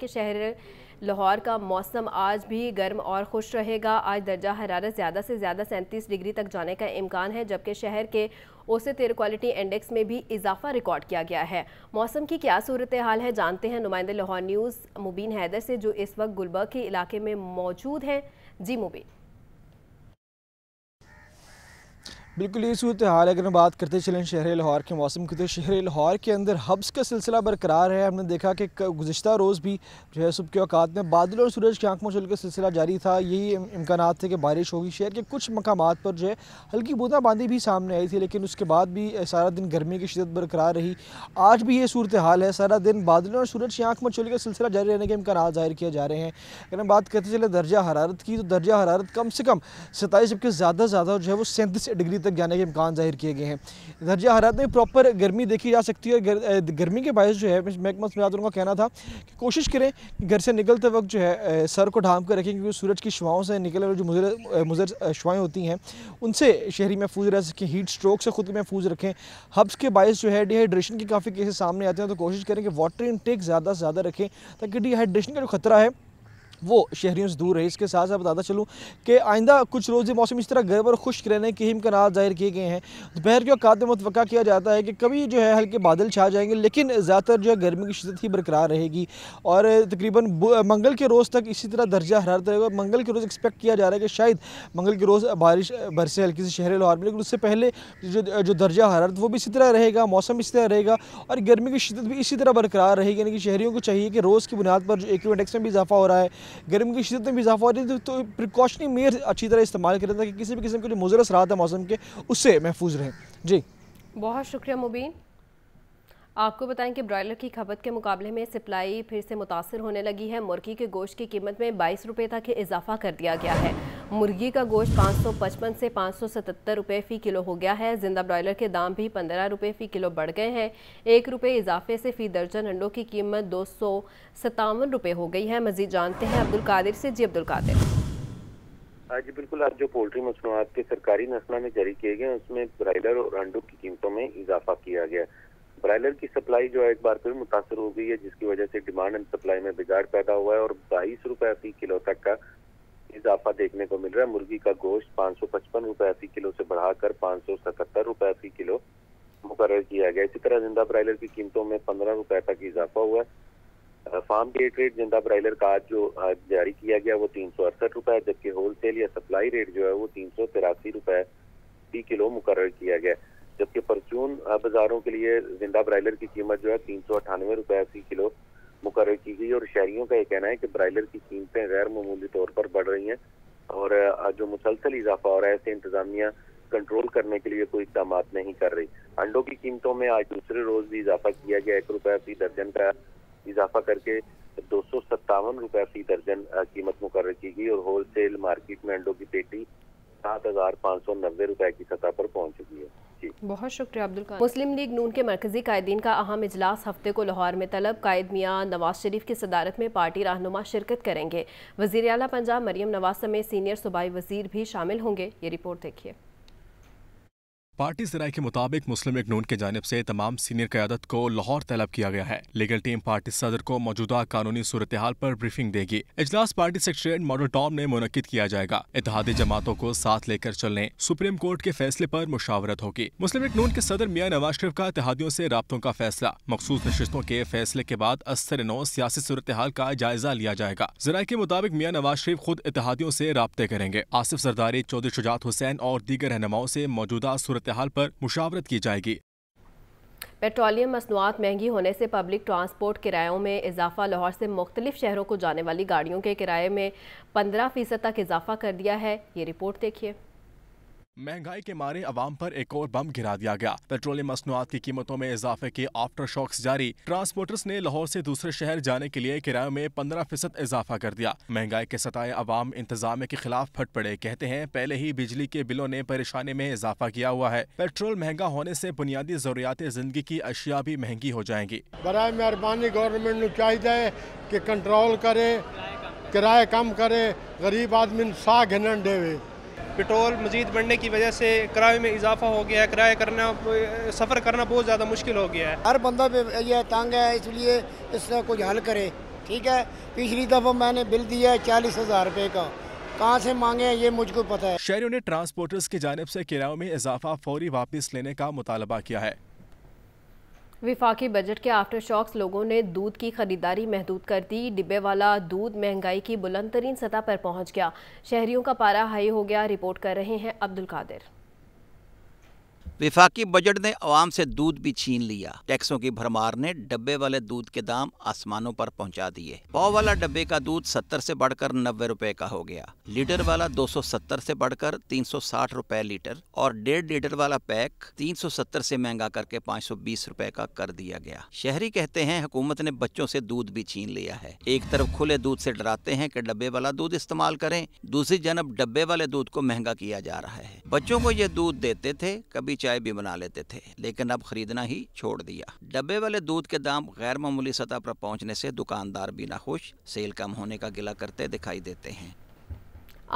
के शहर लाहौर का मौसम आज भी गर्म और खुश रहेगा आज दर्जा हरारत ज़्यादा से ज़्यादा सैंतीस डिग्री तक जाने का इम्कान है जबकि शहर के ओसे तेर क्वालिटी इंडेक्स में भी इजाफा रिकॉर्ड किया गया है मौसम की क्या सूरत हाल है जानते हैं नुमाइंदे लाहौर न्यूज़ मुबीन हैदर से जो इस वक्त गुलबर्ग के इलाके में मौजूद हैं जी मुबीन बिल्कुल ये सूरत हाल अगर हम बात करते चलें शहर लाहौर के मौसम की तो शहर लाहौर के अंदर हब्स का सिलसिला बरकरार है हमने देखा कि गुज्त रोज़ भी जो है सुबह के अवकात में बादल और सूरज की आँख में चल का सिलसिला जारी था यही इम्कान थे कि बारिश होगी शहर के कुछ मकाम पर जो है हल्की बूंदाबांदी भी सामने आई थी लेकिन उसके बाद भी सारा दिन गर्मी की शिदत बरकरार रही आज भी ये सूरत हाल है सारा दिन बादलों और सूरज की आँख में चल का सिलसिला जारी रहने के इम्कान ज़ाहिर किए जा रहे हैं अगर हम बात करते चले दर्जा हरारत की तो दर्जा हरारत कम से कम सताईस जबकि ज़्यादा ज़्यादा जो है वो सैंतीस डिग्री तक जाने के इम्कान जाहिर किए गए हैं दर्जा हरात में प्रॉपर गर्मी देखी जा सकती है गर, गर्मी के बायस जो है महकमा समियातों का कहना था कि कोशिश करें कि घर से निकलते वक्त जो है सर को ढांप कर रखें क्योंकि सूरज की शुआओं से निकले हुए जो मुजर मुजर शुआएँ होती हैं उनसे शहरी महफूज रह सकें हीट स्ट्रोक से खुद महफूज रखें हब्स के बायस जो है डिहाइड्रेशन के काफ़ी केसेस सामने आते हैं तो कोशिश करें कि वाटर इनटेक ज़्यादा से ज़्यादा रखें ताकि डिहाइड्रेशन का जो खतरा है वो शहरीों से दूर रहे इसके साथ साथ बताता चलूँ कि आइंदा कुछ रोज़ मौसम इस तरह गर्म और खुश्क रहने के इम्कान जाहिर किए गए हैं दोपहर के अवकात में मुतव किया जाता है कि कभी जो है हल्के बादल छा जाएंगे लेकिन ज़्यादातर जो है गर्मी की शिदत ही बरकरार रहेगी और तकरीबन मंगल के रोज़ तक इसी तरह दर्जा हरारत रहेगा मंगल के रोज़ एक्सपेक्ट किया जा रहा है कि शायद मंगल के रोज़ बारिश बरसे हल्की से शहर लाहौर में लेकिन उससे पहले जो जो दर्जा हरारत वो भी इसी तरह रहेगा मौसम इसी तरह रहेगा और गर्मी की शिदत भी इसी तरह बरकरार रहेगी यानी कि शहरीों को चाहिए कि रोज़ की बुनियाद पर जो एक इंडेक्स में भी इजाफा हो रहा है गर्मी की शिदत में भी इजाफा हो रही थी तो प्रिकॉशनी तो मेयर अच्छी तरह इस्तेमाल करें ताकि किसी भी किस्म के जो मुजरस रहा है मौसम के उससे महफूज रहें जी बहुत शुक्रिया मुबीन आपको बताएं कि ब्रॉयलर की खपत के मुकाबले में सप्लाई फिर से मुतासर होने लगी है मुर्गी के गोश्त की कीमत में बाईस रुपए तक इजाफा कर दिया गया है मुर्गी का गोश्त 555 से 577 रुपए फ़ी किलो हो गया है जिंदा ब्रॉयलर के दाम भी 15 रुपए फ़ी किलो बढ़ गए हैं एक रुपये इजाफे से फ़ी दर्जन अंडों की कीमत दो सौ हो गई है मजीद जानते हैं अब्दुल कादिर से जी अब्दुल कादिर हाँ जी बिल्कुल आज जो पोल्ट्री मसनूआत के सरकारी नसना में जारी किए गए उसमें ब्रायलर और अंडों की कीमतों में इजाफा किया गया ब्रायलर की सप्लाई जो है एक बार फिर मुतासर हो गई है जिसकी वजह से डिमांड एंड सप्लाई में बिगाड़ पैदा हुआ है और बाईस रुपए फी किलो तक का इजाफा देखने को मिल रहा है मुर्गी का गोश्त पाँच सौ पचपन रुपए फी किलो से बढ़ाकर पाँच सौ सतहत्तर रुपए फी किलो मुकर किया गया इसी तरह जिंदा ब्रायलर की कीमतों में पंद्रह रुपए तक इजाफा हुआ है फार्म गेट रेट जिंदा ब्रायलर का आज जो आज जारी किया गया वो तीन सौ अड़सठ रुपए जबकि होलसेल या सप्लाई रेट जो है वो तीन सौ तिरासी रुपए फी किलो मुकर किया गया जबकि परचून बाजारों के लिए जिंदा ब्रायलर की कीमत जो है तीन सौ अठानवे रुपए फी किलो मुकर की गई और शहरियों का यह कहना है कि ब्रायलर की कीमतें गैर मामूली तौर पर बढ़ रही हैं और जो मुसलसल इजाफा हो रहा है ऐसे इंतजामिया कंट्रोल करने के लिए कोई इकदाम नहीं कर रही अंडों की कीमतों में आज दूसरे रोज भी इजाफा किया गया एक रुपये फी दर्जन का इजाफा करके दो सौ सत्तावन रुपये फी दर्जन कीमत मुकर की गई और होलसेल मार्केट में अंडों की पेटी सात हजार पाँच सौ नब्बे रुपए की सतह पर पहुंच बहुत शुक्रिया अब्दुल मुस्लिम लीग नून के मरकजी कायदीन का अहम इजलास हफ्ते को लाहौर में तलब कायद मियाँ नवाज शरीफ की सदारत में पार्टी रहनुमा शिरकत करेंगे वजीर अला पंजाब मरियम नवाज समेत सीनियर सूबाई वजीर भी शामिल होंगे ये रिपोर्ट देखिए पार्टी जराय के मुताबिक मुस्लिम लीग नून की जानब से तमाम सीनियर क्यादत को लाहौर तलब किया गया है लीगल टीम पार्टी सदर को मौजूदा कानूनी सूरत हाल पर ब्रीफिंग देगी इजलास पार्टी सेक्रेटरीट मॉडल टॉम ने मुनद किया जाएगा इतिहादी जमातों को साथ लेकर चलने सुप्रीम कोर्ट के फैसले आरोप मुशावरत होगी मुस्लिम लीग नून के सदर मियाँ नवाज शरीफ का इतिहादियों ऐसी रबतों का फैसला मखसूस नशस्तों के फैसले के बाद अस्तर नौ सियासी सूरत हाल का जायजा लिया जाएगा जराये के मुताबिक मियाँ नवाज शरीफ खुद इतिहादियों ऐसी रबते करेंगे आसिफ सरदारी चौधरी शुजात हुसैन और दीगर रहनुमाओं ऐसी मौजूदा सूरत सूरत पर मुशावरत की जाएगी पेट्रोलियम मसनूआत महंगी होने से पब्लिक ट्रांसपोर्ट किरायों में इजाफा लाहौर से मुख्तलिफ शहरों को जाने वाली गाड़ियों के किराए में पंद्रह फ़ीसद तक इजाफा कर दिया है ये रिपोर्ट देखिए महंगाई के मारे अवाम पर एक और बम गिरा दिया गया पेट्रोलियम मसनुआत की कीमतों में इजाफे के आफ्टर शॉक्स जारी ट्रांसपोर्टर्स ने लाहौर से दूसरे शहर जाने के लिए किराए में पंद्रह फीसद इजाफा कर दिया महंगाई के सताए अवाम इंतजाम के खिलाफ फट पड़े कहते हैं पहले ही बिजली के बिलों ने परेशानी में इजाफा किया हुआ है पेट्रोल महंगा होने ऐसी बुनियादी जरूरियात जिंदगी की अशिया भी महंगी हो जाएंगी बर मेहरबानी गवर्नमेंट चाहिए की कंट्रोल करे किराए कम करे गरीब आदमी साग हिन्न देवे पेट्रोल मजीद बढ़ने की वजह से किराए में इजाफा हो गया है किराया करना सफ़र करना बहुत ज़्यादा मुश्किल हो गया है हर बंदा यह तंग है इसलिए इसका कुछ हल करे ठीक है पिछली दफ़ा मैंने बिल दिया है चालीस हज़ार रुपये का कहाँ से मांगे ये मुझको पता है शहरों ने ट्रांसपोर्टर्स की जानब से किरायों में इजाफा फौरी वापस लेने का मुतालबा किया है विफाकी बजट के आफ्टर शॉक्स लोगों ने दूध की खरीदारी महदूद कर दी डिब्बे वाला दूध महंगाई की बुलंद तरीन सतह पर पहुंच गया शहरियों का पारा हाई हो गया रिपोर्ट कर रहे हैं अब्दुल कादिर विफाकी बजट ने आवाम से दूध भी छीन लिया टैक्सों की भरमार ने डब्बे वाले दूध के दाम आसमानों पर पहुंचा दिए पाव वाला डब्बे का दूध 70 से बढ़कर 90 रुपए का हो गया लीटर वाला 270 से बढ़कर 360 रुपए लीटर और डेढ़ लीटर वाला पैक 370 से महंगा करके 520 रुपए का कर दिया गया शहरी कहते हैं हुकूमत ने बच्चों से दूध भी छीन लिया है एक तरफ खुले दूध से डराते हैं कि डब्बे वाला दूध इस्तेमाल करें दूसरी जनब डब्बे वाले दूध को महंगा किया जा रहा है बच्चों को ये दूध देते थे कभी चाय भी बना लेते थे लेकिन अब खरीदना ही छोड़ दिया डब्बे वाले दूध के दाम गैर मामूली सतह पर पहुंचने से दुकानदार भी नाखुश सेल कम होने का गिला करते दिखाई देते हैं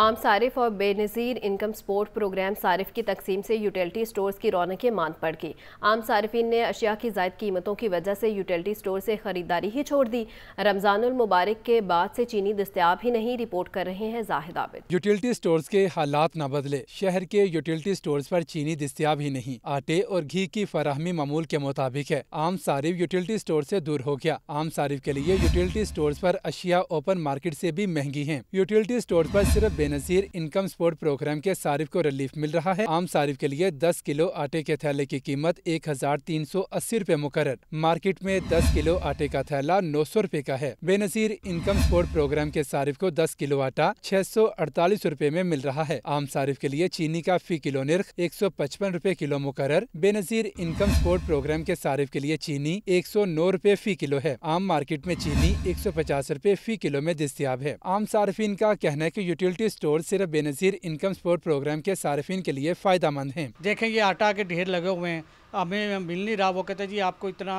आम सारिफ और बेनज़ीर इनकम सपोर्ट प्रोग्राम सारिफ की तकसीम से यूटिलिटी स्टोर्स की रौनकें मांग पड़ गई आम सार्फिन ने अशिया की जायद कीमतों की वजह से यूटिलिटी स्टोर से ख़रीदारी ही छोड़ दी रमज़ानमबारक के बाद से चीनी दस्तियाब ही नहीं रिपोर्ट कर रहे हैं जाहिद आबिद यूटिलिटी स्टोर के हालात न बदले शहर के यूटिलिटी स्टोर पर चीनी दस्तियाब ही नहीं आटे और घी की फराहमी मामूल के मुताबिक है आम सारिफ यूटिलिटी स्टोर ऐसी दूर हो गया आम सारिफ के लिए यूटिलिटी स्टोर आरोप अशिया ओपन मार्केट ऐसी भी महंगी है यूटिलिटी स्टोर आरोप सिर्फ बेनजीर इनकम सपोर्ट प्रोग्राम के सारिफ को रिलीफ मिल रहा है आम सारिफ के लिए 10 किलो आटे के थैले की कीमत एक हजार तीन सौ अस्सी रूपए मुकर मार्केट में 10 किलो आटे का थैला नौ सौ रूपए का है बेनजीर इनकम सपोर्ट प्रोग्राम के सारिफ को 10 किलो आटा छह सौ अड़तालीस रूपए में मिल रहा है आम सारिफ के लिए चीनी का फी किलो निर्ख एक सौ पचपन रूपए किलो मुकर बेनजीर इनकम सपोर्ट प्रोग्राम के सारिफ के लिए चीनी एक सौ नौ रूपए फी किलो है आम मार्केट में चीनी एक सौ पचास रूपए फी किलो में दस्तियाब है आम सार्फिन का कहना है की यूटिलिटी स्टोर सिर्फ बेनज़ीर इनकम सपोर्ट प्रोग्राम के सार्फिन के लिए फ़ायदा मंद है देखें ये आटा के ढेर लगे हुए हैं हमें मिल नहीं रहा वो कहते जी आपको इतना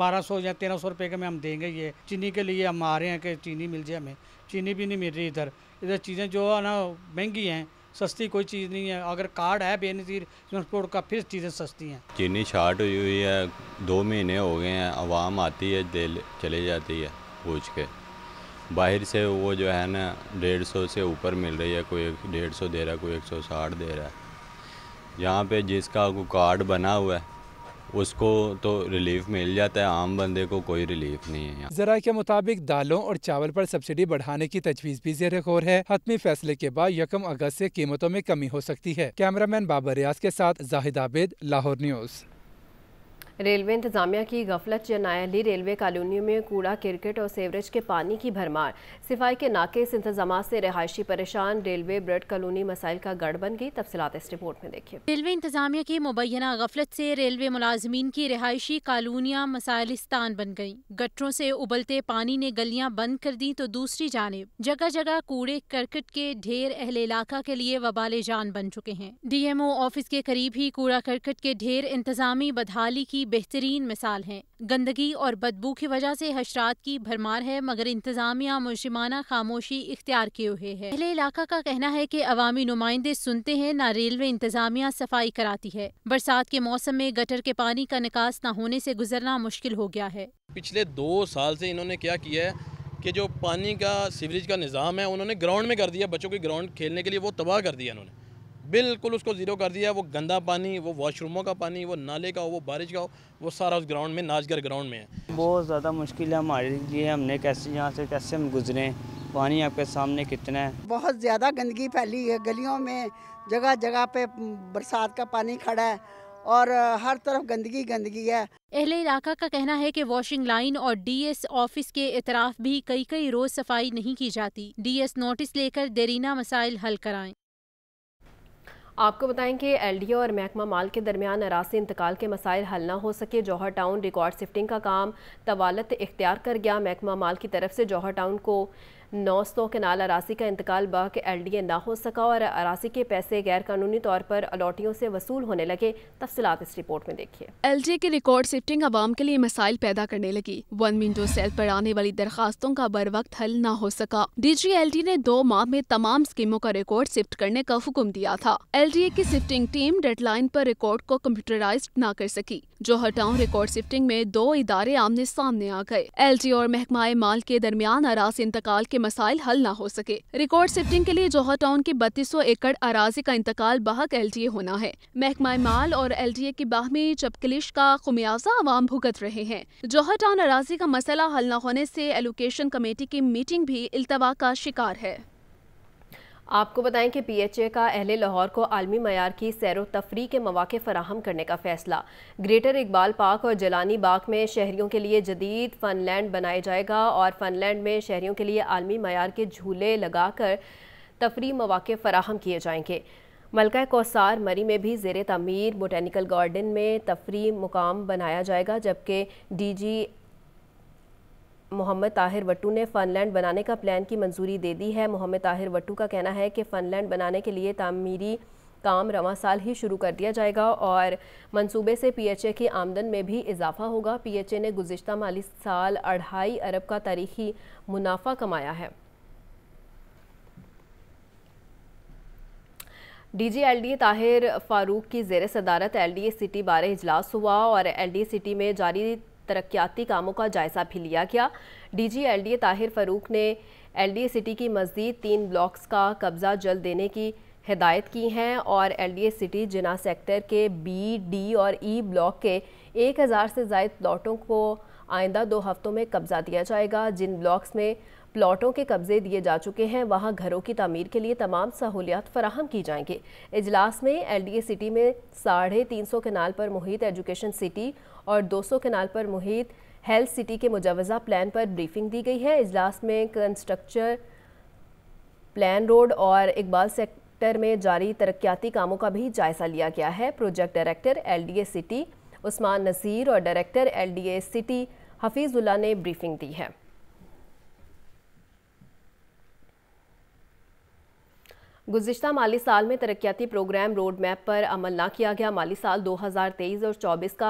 बारह सौ या तेरह सौ रुपये के में हम देंगे ये चीनी के लिए हम आ रहे हैं कि चीनी मिल जाए हमें चीनी भी नहीं मिल रही इधर इधर चीज़ें जो है ना महंगी हैं सस्ती कोई चीज़ नहीं है अगर कार्ड है बेनज़ीर ट्रांसपोर्ट का फिर चीज़ें सस्ती हैं चीनी शार्ट हुई हुई है दो महीने हो गए हैं आवाम आती है चले जाती है पूछ के बाहर से वो जो है ना डेढ़ सौ से ऊपर मिल रही है कोई एक डेढ़ सौ दे रहा है कोई एक सौ साठ दे रहा है यहाँ पे जिसका कार्ड बना हुआ है उसको तो रिलीफ मिल जाता है आम बंदे को कोई रिलीफ नहीं है जरा के मुताबिक दालों और चावल पर सब्सिडी बढ़ाने की तजवीज़ भी जेर गौर है हतमी फैसले के बाद यकम अगस्त से कीमतों में कमी हो सकती है कैमरामैन बाबर रियाज के साथ जाहिद आबेद लाहौर न्यूज़ रेलवे इंतजामिया की गफलत या नायली रेलवे कॉलोनियों में कूड़ा क्रिकेट और सेवरेज के पानी की भरमार सिफाई के इस इंतजाम से रहायशी परेशान रेलवे ब्रेड कॉलोनी मसाइल का गढ़ बन गई तफसलत इस रिपोर्ट में देखिए रेलवे इंतजामिया की मुबैना गफलत से रेलवे मुलाजमीन की रिहायशी कॉलोनियाँ मसाइलिस्तान बन गयी गटरों से उबलते पानी ने गलियाँ बंद कर दी तो दूसरी जानब जगह जगह कूड़े करकट के ढेर अहल इलाका के लिए वबाल जान बन चुके हैं डी एम ओ ऑफिस के करीब ही कूड़ा करकट के ढेर इंतजामी बदहाली की की बेहतरीन मिसाल हैं गंदगी और बदबू की वजह से हशरात की भरमार है मगर इंतजामिया मुजिमाना खामोशी इख्तियार किए हुए है पहले इलाका का कहना है की अवामी नुमाइंदे सुनते हैं न रेलवे इंतजामिया सफाई कराती है बरसात के मौसम में गटर के पानी का निकास न होने से गुजरना मुश्किल हो गया है पिछले दो साल से इन्होंने क्या किया है कि जो पानी का सीवरेज का निज़ाम है उन्होंने ग्राउंड में कर दिया बच्चों के ग्राउंड खेलने के लिए वो तबाह कर दिया उन्होंने बिल्कुल उसको ज़ीरो कर दिया वो गंदा पानी वो वाशरूमों का पानी वो नाले का हो वो बारिश का हो वो सारा उस ग्राउंड में नाचगर ग्राउंड में है बहुत ज़्यादा मुश्किल है हमारे लिए हमने कैसे यहाँ से कैसे हम गुजरें पानी आपके सामने कितना है बहुत ज़्यादा गंदगी फैली है गलियों में जगह जगह पे बरसात का पानी खड़ा है और हर तरफ गंदगी गंदगी है अहले इलाका का कहना है कि वॉशिंग लाइन और डीएस ऑफिस के इतराफ भी कई कई रोज सफाई नहीं की जाती डीएस नोटिस लेकर देरीना मसाइल हल कराएं आपको बताएं कि ओ और महकमा माल के दरमियान अरासी इंतकाल के मसाइल हल ना हो सके जौहर टाउन रिकॉर्ड शिफ्टिंग का काम तवालत इख्तियार कर गया महकमा माल की तरफ से जौहर टाउन को नौ के नाल अरासी का इंतकाल एल डी ए ना हो सका और अरासी के पैसे गैर कानूनी तौर पर अलॉटियों से वसूल होने लगे तफसलात इस रिपोर्ट में देखिए एल डी ए की रिकॉर्ड शिफ्टिंग आवाम के लिए मसाइल पैदा करने लगी वन विंडो सेल पर आने वाली दरखास्तों का बर वक्त हल न हो सका डी जी एल डी ने दो माह में तमाम स्कीमों का रिकॉर्ड शिफ्ट करने का हुक्म दिया था एल डी ए की शिफ्टिंग टीम डेडलाइन पर रिकॉर्ड को कम्प्यूटराइज न कर सकी जो हटाओ रिकॉर्ड शिफ्टिंग में दो इदारे आमने सामने आ गए एल और महकमा माल के दरमियान अरास इंतकाल के मसाइल हल न हो सके रिकॉर्ड शिफ्टिंग के लिए जोहर टाउन की बत्तीस एकड़ अराजी का इंतकाल बहक एल होना है महकमा माल और एल की बाह में चपकलिश का खुमियाजा आवाम भुगत रहे हैं जोहर टाउन अराजी का मसला हल न होने ऐसी एलोकेशन कमेटी की मीटिंग भी अल्तवा का शिकार है आपको बताएं कि पीएचए का अहले लाहौर को आलमी मैार की सैर तफरी के मौाक़े फ़राहम करने का फ़ैसला ग्रेटर इकबाल पार्क और जलानी बाग में शहरीों के लिए जदीद फ़नलैंड बनाया जाएगा और फ़नलैंड में शहरीों के लिए आलमी मैार के झूले लगाकर तफरी मौाक़े फ़राहम किए जाएंगे मलका कोसार मरी में भी जेर तमीर बोटैनिकल गार्डन में तफरी मुकाम बनाया जाएगा जबकि डी जी मोहम्मद ताहिर वट्टू ने फनलैंड बनाने का प्लान की मंजूरी दे दी है मोहम्मद ताहिर वट्टू का कहना है कि फनलैंड बनाने के लिए तामीरी काम रवा साल ही शुरू कर दिया जाएगा और मंसूबे से पीएचए की आमदन में भी इजाफा होगा पीएचए ने गुजशत माली साल अढ़ाई अरब का तारीखी मुनाफा कमाया है डी ताहिर फारूक की जेर सदारत एलडीए सिटी बारह इजलास हुआ और एलडीए सिटी में जारी तरक्याती कामों का जायजा भी लिया गया डीजी एलडीए ताहिर फरूक ने एलडीए सिटी की मजीद तीन ब्लॉक्स का कब्जा जल्द देने की हिदायत की हैं और एलडीए सिटी जिना सेक्टर के बी डी और ई ब्लॉक के एक हज़ार से जायद प्लाटों को आइंदा दो हफ्तों में कब्जा दिया जाएगा जिन ब्लॉक्स में प्लॉटों के कब्जे दिए जा चुके हैं वहां घरों की तमीर के लिए तमाम सहूलियात फराहम की जाएंगी इजलास में एलडीए सिटी में साढ़े तीन सौ केनाल पर मुहित एजुकेशन सिटी और दो सौ कनाल पर मुहित हेल्थ सिटी के मुजवजा प्लान पर ब्रीफिंग दी गई है इजलास में कंस्ट्रक्चर प्लान रोड और इकबाल सेक्टर में जारी तरक्याती कामों का भी जायजा लिया गया है project director L city Usman Nazir और डायरेक्टर एल सिटी हफीज़ुल्ला ने ब्रीफिंग दी है गुजशत माली साल में तरक्याती प्रोग्राम रोड मैप पर अमल ना किया गया माली साल 2023 और 24 का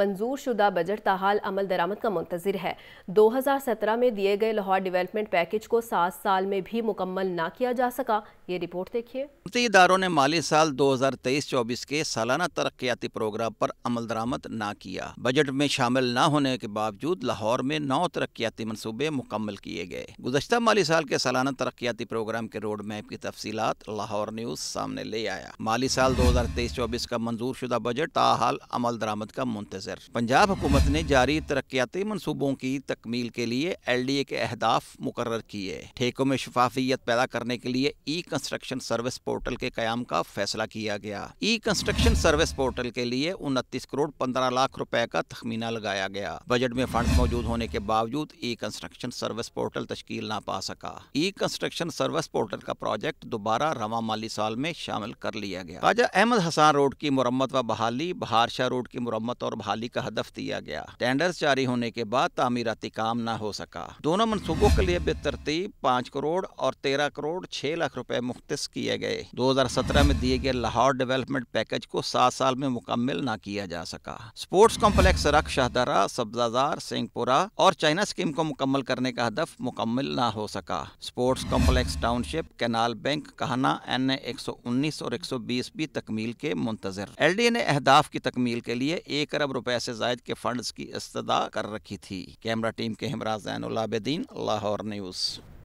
मंजूर शुदा बजट तहाल अमल दरामद का मंतजर है 2017 में दिए गए लाहौर डेवलपमेंट पैकेज को सात साल में भी मुकम्मल ना किया जा सका ये रिपोर्ट देखिए इदारों ने माली साल 2023-24 के सालाना तरक्याती प्रोग्राम पर अमल दरामद ना किया बजट में शामिल न होने के बावजूद लाहौर में नौ तरक्याती मनसूबे मुकम्मल किए गए गुजशत माली साल के सालाना तरक्याती प्रोग्राम के रोड मैप की तफसीत साथ लाहौर न्यूज सामने ले आया माली साल दो हजार तेईस चौबीस का मंजूर शुदा बजट ताहाल अमल दरामद का मुंतजर पंजाब हुकूमत ने जारी तरक्याती मनसूबों की तकमील के लिए एल डी ए के अहदाफ मुकर किए ठेकों में शफाफियत पैदा करने के लिए ई कंस्ट्रक्शन सर्विस पोर्टल के क्याम का फैसला किया गया ई कंस्ट्रक्शन सर्विस पोर्टल के लिए उनतीस करोड़ पंद्रह लाख रुपए का तखमीना लगाया गया बजट में फंड मौजूद होने के बावजूद ई कंस्ट्रक्शन सर्विस पोर्टल तश्कील ना पा सका ई कंस्ट्रक्शन सर्विस पोर्टल का प्रोजेक्ट दोबारा द्वारा रवा माली साल में शामिल कर लिया गया राजा अहमद हसान रोड की मुरम्मत व बहाली बहारशाह रोड की मुरम्मत और बहाली का हदफ दिया गया टेंडर जारी होने के बाद तामीराती काम न हो सका दोनों मनसूबों के लिए बेतरतीब पाँच करोड़ और तेरह करोड़ छह लाख रुपए मुख्त किए गए दो हजार सत्रह में दिए गए लाहौर डेवलपमेंट पैकेज को सात साल में मुकम्मल न किया जा सका स्पोर्ट्स कॉम्प्लेक्स रख शाहदरा सब्जाजार सिंहपुरा और चाइना स्कीम को मुकम्मल करने का हदफ मुकम्मल न हो सका sports complex township canal bank कहा खाना एन एक सौ उन्नीस और एक सौ बीस भी तकमील के मुंतजर एल डी ए ने अहदाफ की तकमील के लिए एक अरब रुपए से जायद के फंड की इस्तः कर रखी थी कैमरा टीम के हमराज जैन अल्लाह लाहौर न्यूज़